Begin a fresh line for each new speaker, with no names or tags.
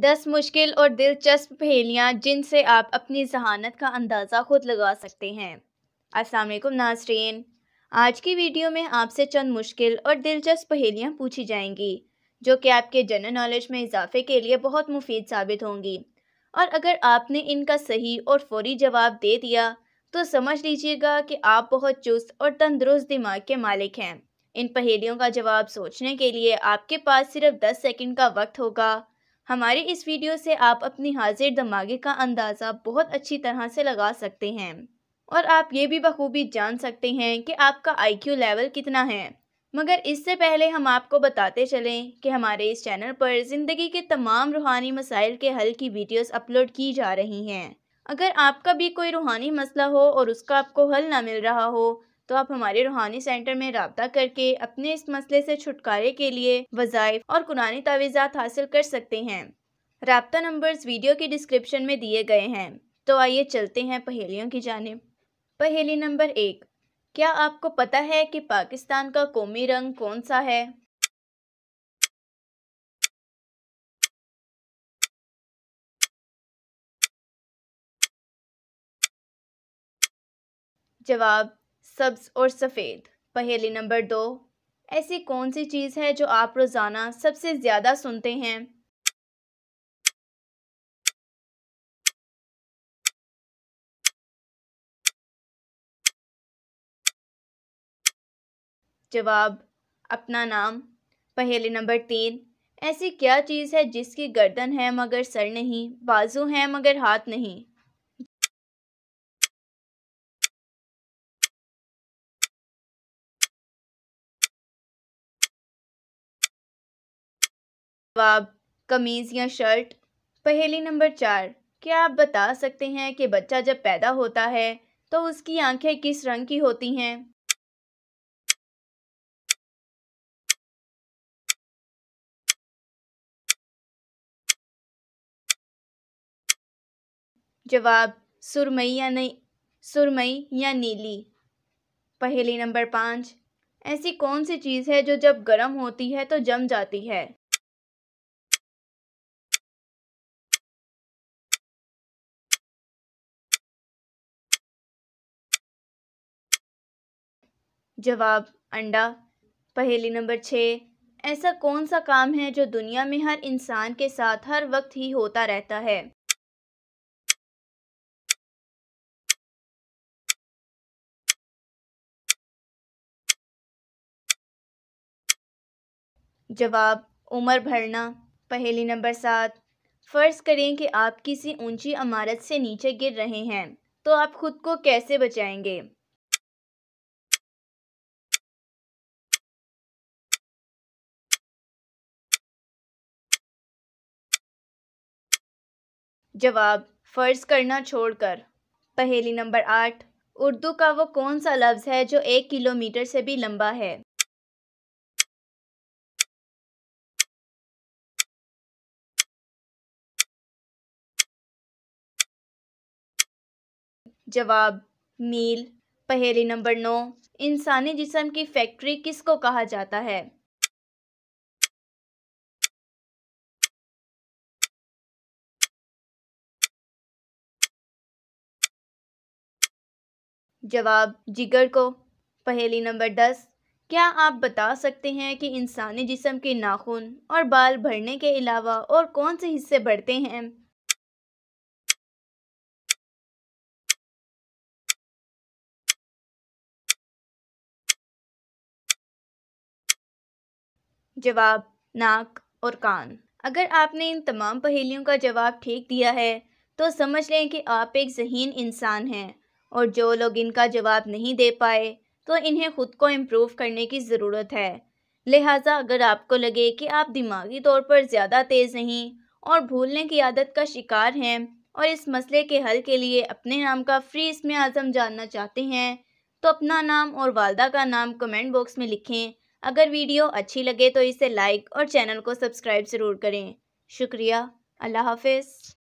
दस मुश्किल और दिलचस्प पहेलियाँ जिनसे आप अपनी जहानत का अंदाज़ा खुद लगा सकते हैं असलम नाजरीन आज की वीडियो में आपसे चंद मुश्किल और दिलचस्प पहेलियाँ पूछी जाएंगी जो कि आपके जनरल नॉलेज में इजाफे के लिए बहुत मुफीद साबित होंगी और अगर आपने इनका सही और फौरी जवाब दे दिया तो समझ लीजिएगा कि आप बहुत चुस्त और तंदरुस्त दिमाग के मालिक हैं इन पहेलियों का जवाब सोचने के लिए आपके पास सिर्फ दस सेकेंड का वक्त होगा हमारी इस वीडियो से आप अपनी हाजिर दमागे का अंदाज़ा बहुत अच्छी तरह से लगा सकते हैं और आप ये भी बखूबी जान सकते हैं कि आपका आईक्यू लेवल कितना है मगर इससे पहले हम आपको बताते चलें कि हमारे इस चैनल पर ज़िंदगी के तमाम रूहानी मसाइल के हल की वीडियोस अपलोड की जा रही हैं अगर आपका भी कोई रूहानी मसला हो और उसका आपको हल ना मिल रहा हो तो आप हमारे रूहानी सेंटर में रबता करके अपने इस मसले से छुटकारे के लिए वज़ाइफ और कुरानी तावीज़ात हासिल कर सकते हैं रबता नंबर्स वीडियो के डिस्क्रिप्शन में दिए गए हैं तो आइए चलते हैं पहेलियों की जानब पहेली नंबर एक क्या आपको पता है कि पाकिस्तान का कौमी
रंग कौन सा है जवाब सब्ज और सफ़ेद पहेली नंबर दो ऐसी कौन सी चीज़ है जो आप रोज़ाना सबसे ज़्यादा सुनते हैं जवाब
अपना नाम पहेली नंबर तीन ऐसी क्या चीज़ है जिसकी गर्दन
है मगर सर नहीं बाजू है मगर हाथ नहीं जवाब कमीज़ या
शर्ट पहेली नंबर चार क्या आप बता सकते हैं कि बच्चा जब पैदा होता है
तो उसकी आंखें किस रंग की होती हैं जवाब सुरमई या नहीं
सुरमई या नीली पहेली नंबर पाँच ऐसी कौन सी
चीज़ है जो जब गर्म होती है तो जम जाती है जवाब अंडा
पहेली नंबर छः ऐसा कौन सा काम है जो दुनिया में हर इंसान के साथ हर
वक्त ही होता रहता है जवाब उम्र भरना पहेली नंबर सात
फ़र्ज़ करें कि आप किसी ऊंची इमारत से नीचे गिर रहे हैं तो आप खुद
को कैसे बचाएंगे जवाब फ़र्ज करना छोड़कर पहेली नंबर आठ उर्दू का वो कौन सा लफ्ज़ है जो एक किलोमीटर से भी लंबा है जवाब
मील पहेली नंबर नौ इंसानी जिसम की फैक्ट्री किसको कहा
जाता है जवाब जिगर को पहेली नंबर दस क्या आप
बता सकते हैं कि इंसानी जिसम के नाखून और बाल भरने के अलावा और कौन से हिस्से
बढ़ते हैं जवाब नाक और कान अगर आपने इन तमाम
पहेलियों का जवाब ठीक दिया है तो समझ लें कि आप एक जहीन इंसान हैं और जो लोग इनका जवाब नहीं दे पाए तो इन्हें खुद को इम्प्रूव करने की ज़रूरत है लिहाजा अगर आपको लगे कि आप दिमागी तौर पर ज़्यादा तेज़ नहीं और भूलने की आदत का शिकार हैं और इस मसले के हल के लिए अपने नाम का फ्री इसमें आज़म जानना चाहते हैं तो अपना नाम और वालदा का नाम कमेंट बॉक्स में लिखें अगर वीडियो अच्छी लगे तो इसे लाइक और चैनल को सब्सक्राइब ज़रूर करें शुक्रिया अल्लाह हाफिज़